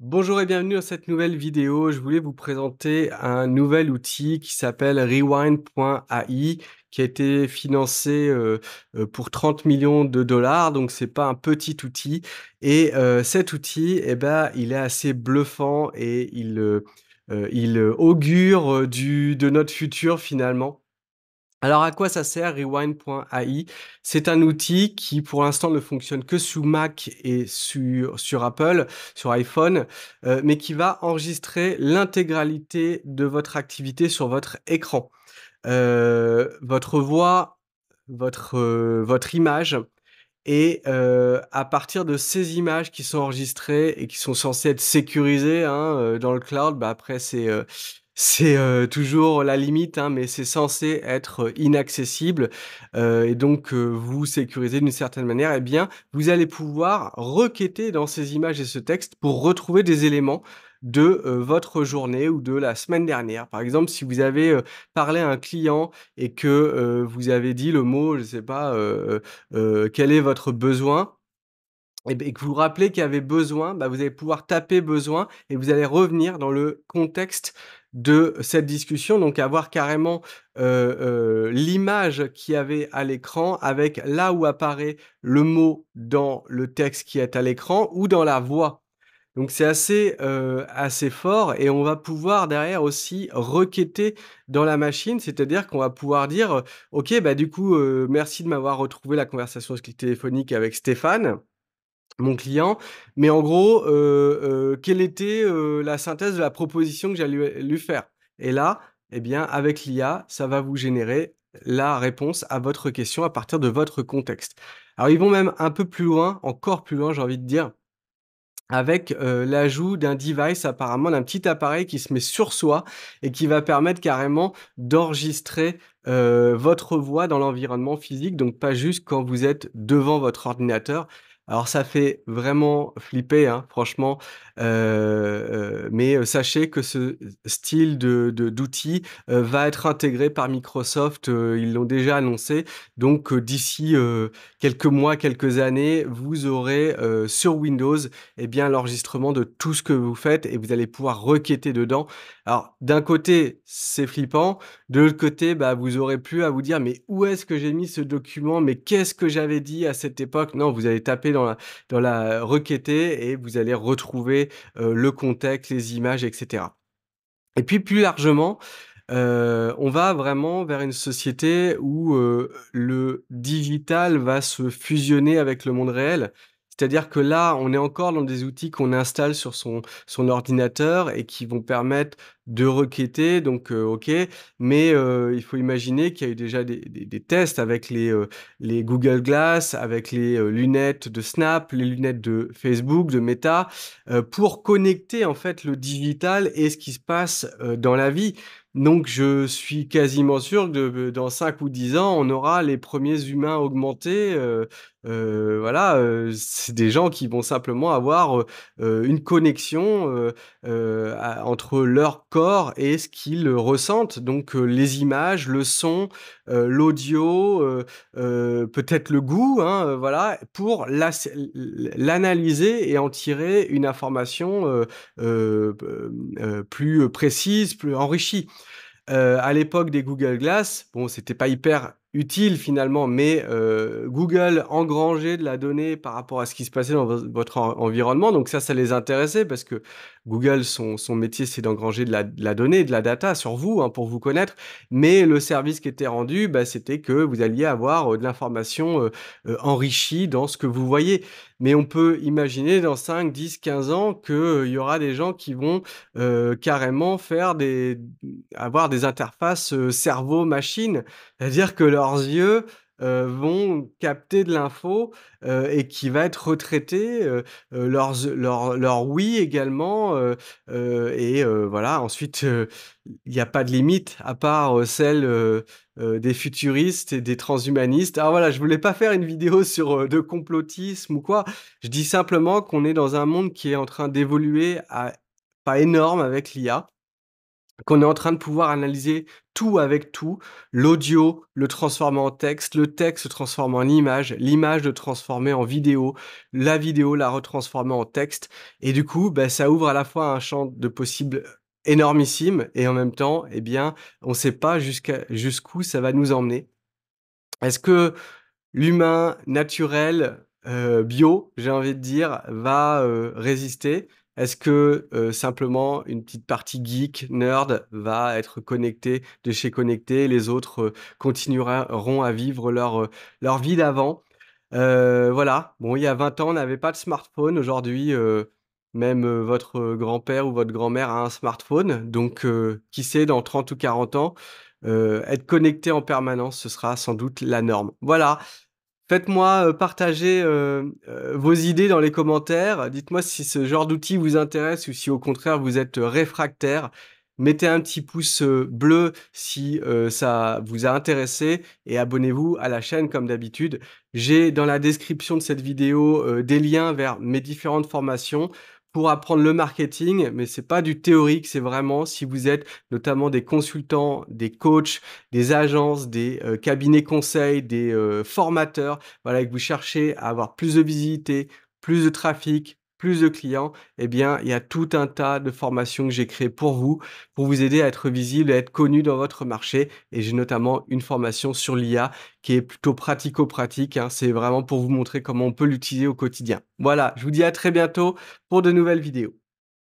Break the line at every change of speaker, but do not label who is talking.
Bonjour et bienvenue dans cette nouvelle vidéo. Je voulais vous présenter un nouvel outil qui s'appelle rewind.ai qui a été financé euh, euh, pour 30 millions de dollars. Donc c'est pas un petit outil et euh, cet outil eh ben il est assez bluffant et il il augure du de notre futur finalement. Alors à quoi ça sert Rewind.ai C'est un outil qui pour l'instant ne fonctionne que sous Mac et sur, sur Apple, sur iPhone, euh, mais qui va enregistrer l'intégralité de votre activité sur votre écran. Euh, votre voix, votre, euh, votre image, et à partir de ces images qui sont enregistrées et qui sont censées être sécurisées hein, dans le cloud, bah après c'est c'est euh, toujours la limite, hein, mais c'est censé être euh, inaccessible. Euh, et donc, vous sécurisez d'une certaine manière, eh bien, vous allez pouvoir requêter dans ces images et ce texte pour retrouver des éléments de votre journée ou de la semaine dernière. Par exemple, si vous avez parlé à un client et que vous avez dit le mot, je ne sais pas, quel est votre besoin, et que vous vous rappelez qu'il y avait besoin, bah vous allez pouvoir taper besoin et vous allez revenir dans le contexte de cette discussion, donc avoir carrément euh, l'image qu'il y avait à l'écran avec là où apparaît le mot dans le texte qui est à l'écran ou dans la voix. Donc c'est assez, euh, assez fort et on va pouvoir derrière aussi requêter dans la machine, c'est-à-dire qu'on va pouvoir dire, ok, bah du coup, merci de m'avoir retrouvé la conversation téléphonique avec Stéphane mon client. Mais en gros, euh, euh, quelle était euh, la synthèse de la proposition que j'allais lui faire Et là, eh bien, avec l'IA, ça va vous générer la réponse à votre question à partir de votre contexte. Alors, ils vont même un peu plus loin, encore plus loin, j'ai envie de dire, avec l'ajout d'un device, apparemment d'un petit appareil qui se met sur soi et qui va permettre carrément d'enregistrer votre voix dans l'environnement physique, donc pas juste quand vous êtes devant votre ordinateur, alors ça fait vraiment flipper, hein, franchement. mais sachez que ce style de, d'outils va être intégré par Microsoft. ils l'ont déjà annoncé. Donc d'ici quelques mois, quelques années, vous aurez sur Windows eh bien l'enregistrement de tout ce que vous faites et vous allez pouvoir requêter dedans. Alors d'un côté, c'est flippant. De l'autre côté, bah, vous aurez plus à vous dire mais où est-ce que j'ai mis ce document Mais qu'est-ce que j'avais dit à cette époque Non, vous allez taper dans la, requêter et vous allez retrouver le contexte, les images, etc. Et puis plus largement, on va vraiment vers une société où le digital va se fusionner avec le monde réel. C'est-à-dire que là, on est encore dans des outils qu'on installe sur son, son ordinateur et qui vont permettre de requêter, donc euh, OK, mais euh, il faut imaginer qu'il y a eu déjà des, tests avec les, euh, les Google Glass, avec les lunettes de Snap, les lunettes de Facebook, de Meta, pour connecter en fait le digital et ce qui se passe dans la vie. Donc je suis quasiment sûr que dans 5 ou 10 ans, on aura les premiers humains augmentés. Euh, euh, voilà, euh, c'est des gens qui vont simplement avoir une connexion entre leur corps et ce qu'ils ressentent. Donc les images, le son, euh, l'audio, euh, euh, peut-être le goût, hein, voilà, pour l'analyser et en tirer une information plus précise, plus enrichie. à l'époque des Google Glass, bon, c'était pas hyper utile finalement, mais euh, Google engrangeait de la donnée par rapport à ce qui se passait dans votre environnement. Donc ça, ça les intéressait parce que Google, son, métier, c'est d'engranger de la, donnée, de la data sur vous, hein, pour vous connaître. Mais le service qui était rendu, bah, c'était que vous alliez avoir euh, de l'information euh, enrichie dans ce que vous voyez. Mais on peut imaginer dans 5, 10, 15 ans qu'il y aura des gens qui vont carrément faire des, avoir des interfaces cerveau-machine. C'est-à-dire que leurs yeux vont capter de l'info et qui va être retraité, leur, leur, leur, oui également. et voilà, ensuite, il n'y a pas de limite à part celle des futuristes et des transhumanistes. Alors voilà, je voulais pas faire une vidéo sur de complotisme ou quoi. Je dis simplement qu'on est dans un monde qui est en train d'évoluer à pas énorme avec l'IA qu'on est en train de pouvoir analyser tout avec tout, l'audio le transformer en texte, le texte se transforme en image, l'image le transformer en vidéo, la vidéo la retransforme en texte, et du coup, ben ça ouvre à la fois un champ de possibles énormissime, et en même temps, eh bien, on sait pas jusqu'à, jusqu'où ça va nous emmener. Est-ce que l'humain naturel, euh, bio, j'ai envie de dire, va euh, résister est-ce que euh, simplement une petite partie geek, nerd, va être connectée de chez connecté, les autres euh, continueront à vivre leur, euh, leur vie d'avant Voilà, bon, il y a 20 ans, on n'avait pas de smartphone. Aujourd'hui, même votre grand-père ou votre grand-mère a un smartphone. Donc, qui sait, dans 30 ou 40 ans, être connecté en permanence, ce sera sans doute la norme. Voilà. Faites-moi euh, partager euh, euh, vos idées dans les commentaires. Dites-moi si ce genre d'outil vous intéresse ou si au contraire vous êtes réfractaire. Mettez un petit pouce bleu si ça vous a intéressé et abonnez-vous à la chaîne comme d'habitude. J'ai dans la description de cette vidéo des liens vers mes différentes formations pour apprendre le marketing, mais c'est pas du théorique, c'est vraiment si vous êtes notamment des consultants, des coachs, des agences, des euh, cabinets conseils, des euh, formateurs, voilà, que vous cherchez à avoir plus de visibilité, plus de trafic, plus de clients, eh bien, il y a tout un tas de formations que j'ai créées pour vous, pour vous aider à être visible, à être connu dans votre marché. Et j'ai notamment une formation sur l'IA qui est plutôt pratico-pratique. Hein. C'est vraiment pour vous montrer comment on peut l'utiliser au quotidien. Voilà, je vous dis à très bientôt pour de nouvelles vidéos.